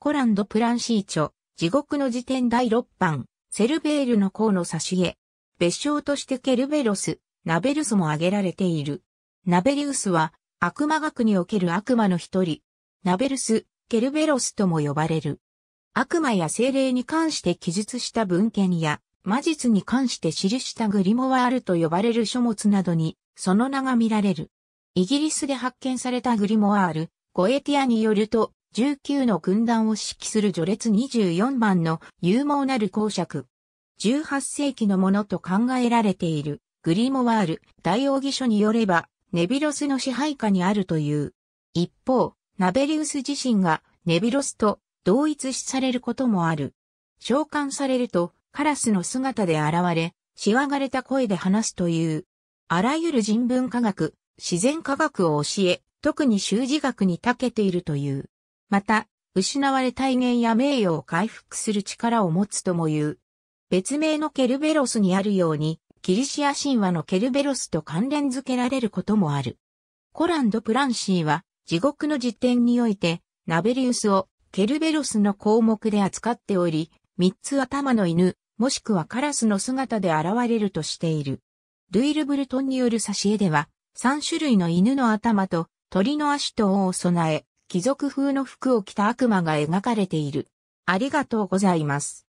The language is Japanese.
コランド・プランシーチョ、地獄の辞典第6版、セルベールの項の差し絵。別称としてケルベロス、ナベルスも挙げられている。ナベリウスは、悪魔学における悪魔の一人。ナベルス、ケルベロスとも呼ばれる。悪魔や精霊に関して記述した文献や、魔術に関して記したグリモワールと呼ばれる書物などに、その名が見られる。イギリスで発見されたグリモワール、ゴエティアによると、19の軍団を指揮する序列24番の勇猛なる公爵。18世紀のものと考えられているグリモワール大王義書によればネビロスの支配下にあるという。一方、ナベリウス自身がネビロスと同一視されることもある。召喚されるとカラスの姿で現れ、しわがれた声で話すという。あらゆる人文科学、自然科学を教え、特に修辞学に長けているという。また、失われ体威や名誉を回復する力を持つとも言う。別名のケルベロスにあるように、キリシア神話のケルベロスと関連づけられることもある。コランド・プランシーは、地獄の実典において、ナベリウスをケルベロスの項目で扱っており、三つ頭の犬、もしくはカラスの姿で現れるとしている。ルイル・ブルトンによる挿絵では、三種類の犬の頭と鳥の足と尾を備え、貴族風の服を着た悪魔が描かれている。ありがとうございます。